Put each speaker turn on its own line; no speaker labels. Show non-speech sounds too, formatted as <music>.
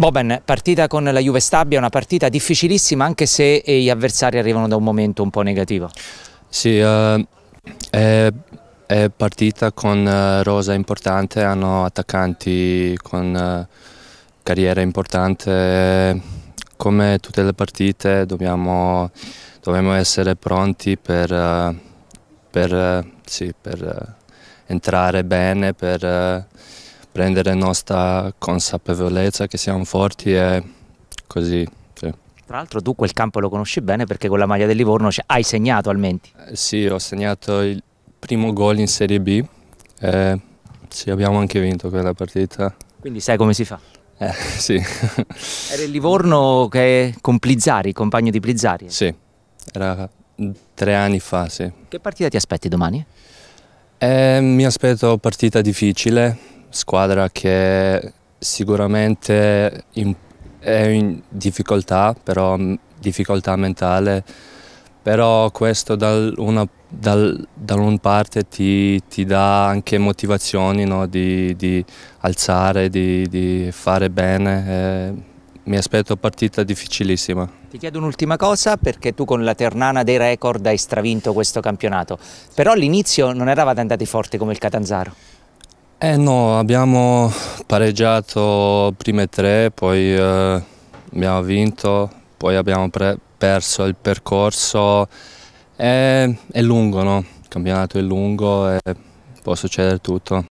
Boben, partita con la Juve Stabia, una partita difficilissima anche se eh, gli avversari arrivano da un
momento un po' negativo. Sì, eh, è, è, partita con eh, rosa importante, hanno attaccanti con eh, carriera importante. Come tutte le partite dobbiamo, dobbiamo essere pronti per, per, sì, per entrare bene, per prendere nostra consapevolezza che siamo forti e così. Sì. Tra l'altro tu quel campo lo conosci bene perché con la maglia del Livorno hai segnato almenti. Eh, sì, ho segnato il primo gol in Serie B e sì, abbiamo anche vinto quella partita. Quindi sai come si fa? Eh, <laughs> sì.
Era il Livorno che con Plizzari, compagno di Plizzari? Sì,
era tre anni fa, sì. Che partita ti aspetti domani? Eh, mi aspetto partita difficile, squadra che sicuramente in, è in difficoltà, però mm, difficoltà mentale, però questo dal, una, dal, da un parte ti, ti, dà anche motivazioni no? di, di, alzare, di, di fare bene. Eh, mi aspetto partita difficilissima.
Ti chiedo un'ultima cosa perché tu con la Ternana dei record hai stravinto questo campionato, però all'inizio non eravate andati forti come il Catanzaro.
Eh no, abbiamo pareggiato prime tre, poi eh, abbiamo vinto, poi abbiamo perso il percorso. È, eh, è lungo, no? Il campionato è lungo e può succedere tutto.